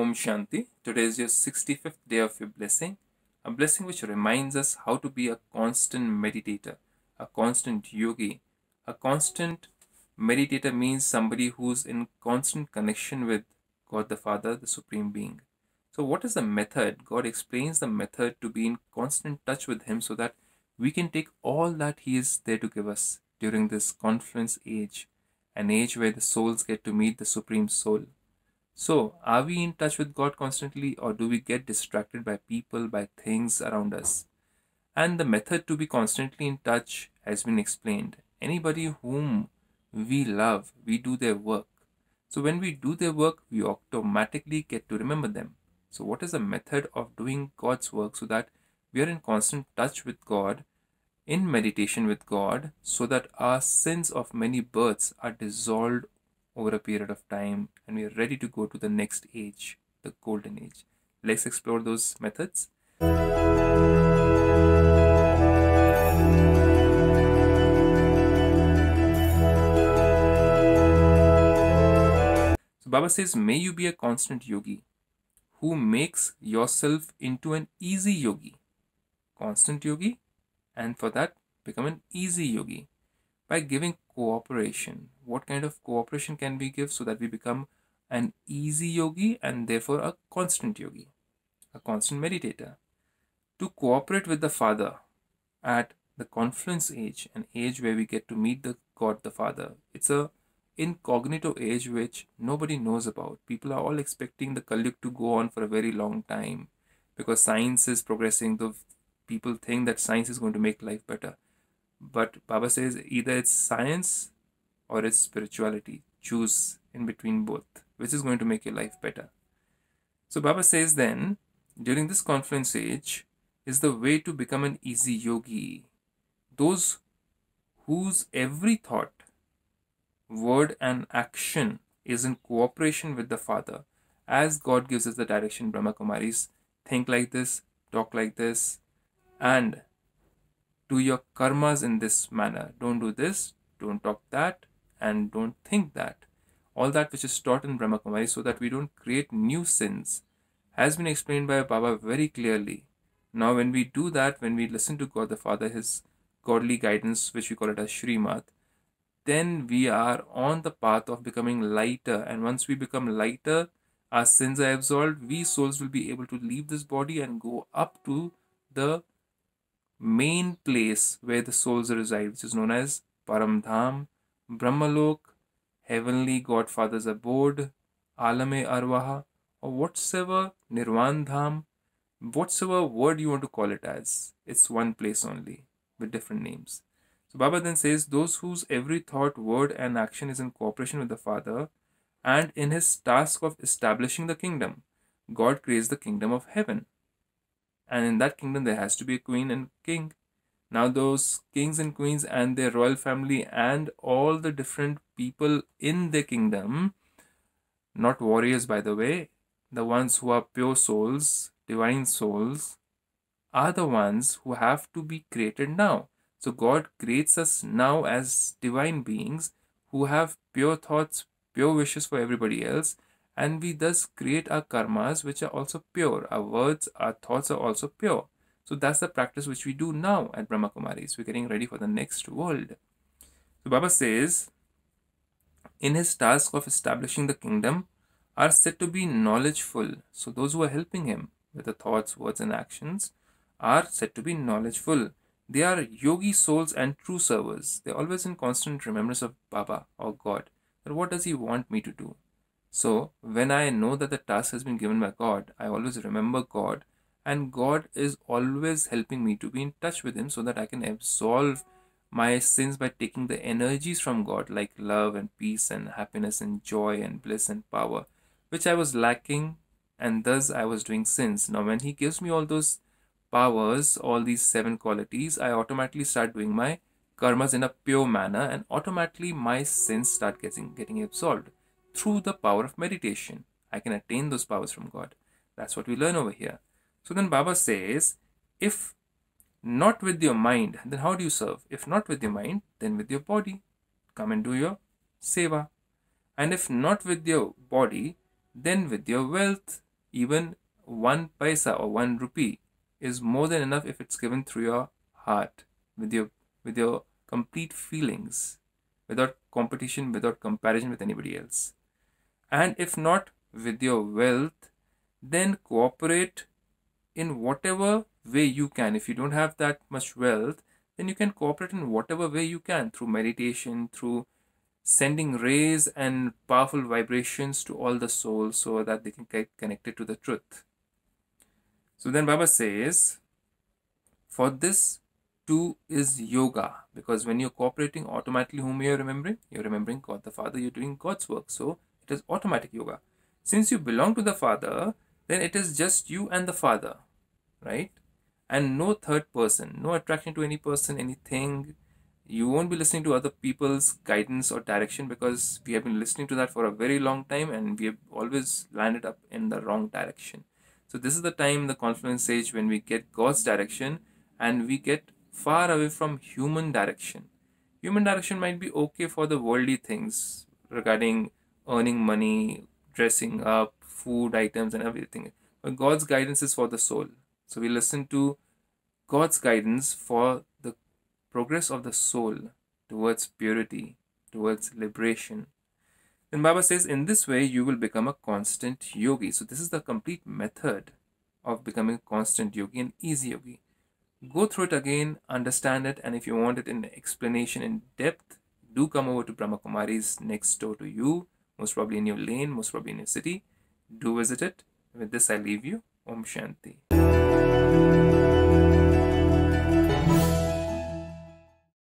Om Shanti. Today is your 65th day of your blessing, a blessing which reminds us how to be a constant meditator, a constant yogi. A constant meditator means somebody who's in constant connection with God the Father, the Supreme Being. So, what is the method? God explains the method to be in constant touch with Him so that we can take all that He is there to give us during this confluence age, an age where the souls get to meet the Supreme Soul. So, are we in touch with God constantly or do we get distracted by people, by things around us? And the method to be constantly in touch has been explained. Anybody whom we love, we do their work. So, when we do their work, we automatically get to remember them. So, what is the method of doing God's work so that we are in constant touch with God, in meditation with God, so that our sins of many births are dissolved over a period of time and we are ready to go to the next age, the golden age. Let's explore those methods. So Baba says, may you be a constant yogi who makes yourself into an easy yogi, constant yogi, and for that become an easy yogi by giving cooperation, what kind of cooperation can we give so that we become an easy yogi and therefore a constant yogi, a constant meditator. To cooperate with the Father at the confluence age, an age where we get to meet the God the Father, it's a incognito age which nobody knows about. People are all expecting the Kalyug to go on for a very long time because science is progressing. The people think that science is going to make life better. But Baba says either it's science or is spirituality? Choose in between both, which is going to make your life better. So Baba says then, during this confluence age is the way to become an easy yogi. Those whose every thought, word, and action is in cooperation with the Father, as God gives us the direction, Brahma Kumaris think like this, talk like this, and do your karmas in this manner. Don't do this, don't talk that, and don't think that. All that which is taught in Brahma Kumari so that we don't create new sins has been explained by Baba very clearly. Now, when we do that, when we listen to God the Father, His godly guidance, which we call it as Srimat, then we are on the path of becoming lighter. And once we become lighter, our sins are absolved, we souls will be able to leave this body and go up to the main place where the souls reside, which is known as Paramdham, Brahmalok, Heavenly Godfather's abode, Alame Arvaha, or whatsoever Nirvan Dham, whatsoever word you want to call it as, it's one place only with different names. So Baba then says, those whose every thought, word, and action is in cooperation with the Father and in his task of establishing the kingdom, God creates the kingdom of heaven. And in that kingdom, there has to be a queen and king. Now, those kings and queens and their royal family and all the different people in the kingdom, not warriors by the way, the ones who are pure souls, divine souls, are the ones who have to be created now. So, God creates us now as divine beings who have pure thoughts, pure wishes for everybody else, and we thus create our karmas which are also pure. Our words, our thoughts are also pure. So that's the practice which we do now at Brahma Kumaris. We're getting ready for the next world. So Baba says, in his task of establishing the kingdom are said to be knowledgeful. So those who are helping him with the thoughts, words, and actions are said to be knowledgeful. They are yogi souls and true servers. They're always in constant remembrance of Baba or God. what does he want me to do? So when I know that the task has been given by God, I always remember God and God is always helping me to be in touch with Him so that I can absolve my sins by taking the energies from God, like love and peace and happiness and joy and bliss and power, which I was lacking and thus I was doing sins. Now, when He gives me all those powers, all these seven qualities, I automatically start doing my karmas in a pure manner and automatically my sins start getting, getting absolved through the power of meditation. I can attain those powers from God. That's what we learn over here. So then Baba says, if not with your mind, then how do you serve? If not with your mind, then with your body. Come and do your seva. And if not with your body, then with your wealth. Even one paisa or one rupee is more than enough if it's given through your heart, with your with your complete feelings, without competition, without comparison with anybody else. And if not with your wealth, then cooperate in whatever way you can. If you don't have that much wealth, then you can cooperate in whatever way you can through meditation, through sending rays and powerful vibrations to all the souls so that they can get connected to the truth. So then Baba says, for this too is yoga because when you're cooperating automatically whom you're remembering, you're remembering God the Father, you're doing God's work. So it is automatic yoga. Since you belong to the Father, then it is just you and the Father, right? And no third person, no attraction to any person, anything. You won't be listening to other people's guidance or direction because we have been listening to that for a very long time and we have always landed up in the wrong direction. So, this is the time, the confluence age, when we get God's direction and we get far away from human direction. Human direction might be okay for the worldly things regarding earning money, dressing up, food items and everything but god's guidance is for the soul so we listen to god's guidance for the progress of the soul towards purity towards liberation then baba says in this way you will become a constant yogi so this is the complete method of becoming a constant yogi and easy yogi go through it again understand it and if you want it in explanation in depth do come over to brahma kumari's next door to you most probably in your lane most probably in your city do visit it. With this, I leave you. Om Shanti.